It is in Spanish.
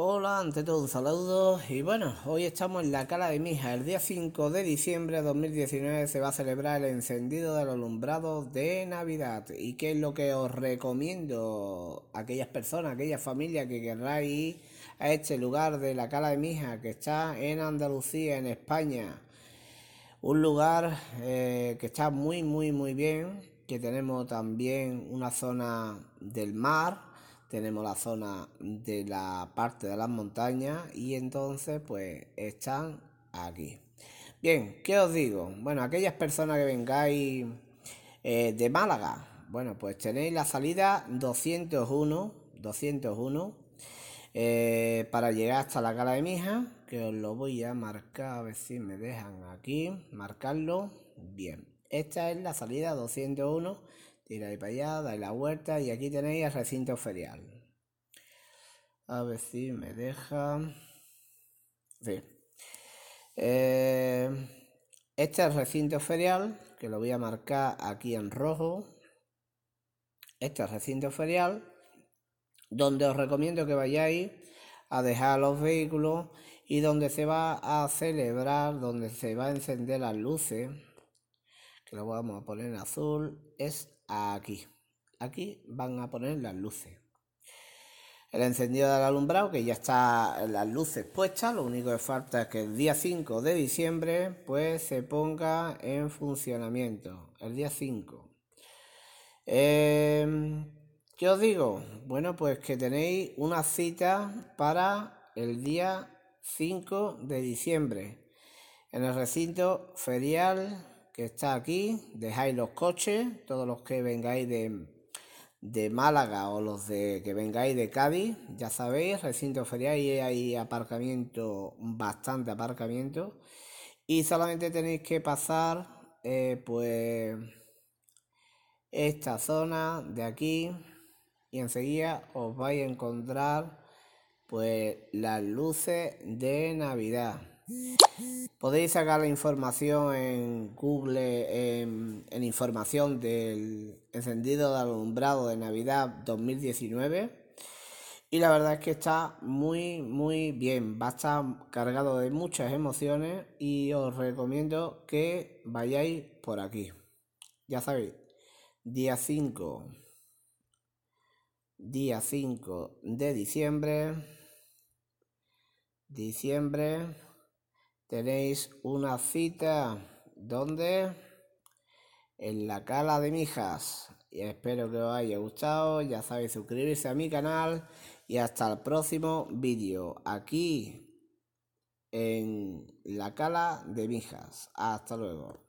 Hola, ante todo un saludo y bueno, hoy estamos en la Cala de Mija. El día 5 de diciembre de 2019 se va a celebrar el encendido de los alumbrado de Navidad. ¿Y qué es lo que os recomiendo a aquellas personas, a aquellas familias que querráis ir a este lugar de la Cala de Mija que está en Andalucía, en España? Un lugar eh, que está muy, muy, muy bien, que tenemos también una zona del mar tenemos la zona de la parte de las montañas y entonces pues están aquí. Bien, ¿qué os digo? Bueno, aquellas personas que vengáis eh, de Málaga, bueno, pues tenéis la salida 201, 201, eh, para llegar hasta la cara de Mija, que os lo voy a marcar, a ver si me dejan aquí, marcarlo, bien. Esta es la salida 201 ahí para allá, dais la vuelta y aquí tenéis el recinto ferial. A ver si me deja. Sí. Eh, este es el recinto ferial, que lo voy a marcar aquí en rojo. Este es el recinto ferial, donde os recomiendo que vayáis a dejar los vehículos y donde se va a celebrar, donde se va a encender las luces, que lo vamos a poner en azul, es aquí. Aquí van a poner las luces. El encendido del alumbrado, que ya está las luces puestas, lo único que falta es que el día 5 de diciembre pues se ponga en funcionamiento. El día 5. Yo em, ¿Qué os digo? Bueno, pues que tenéis una cita para el día 5 de diciembre en el recinto ferial está aquí, dejáis los coches, todos los que vengáis de, Málaga o los de que vengáis de Cádiz, ya sabéis, recinto ferial y hay aparcamiento, bastante aparcamiento, y solamente tenéis que pasar, eh, pues, esta zona de aquí, y enseguida os vais a encontrar, pues, las luces de Navidad. Podéis sacar la información en Google en, información del encendido de alumbrado de Navidad 2019. Y la verdad es que está muy, muy bien. Va a estar cargado de muchas emociones y os recomiendo que vayáis por aquí. Ya sabéis, día 5. Día 5 de diciembre. Diciembre. Tenéis una cita donde en la cala de Mijas. Y espero que os haya gustado. Ya sabéis, suscribirse a mi canal. Y hasta el próximo vídeo. Aquí en la cala de Mijas. Hasta luego.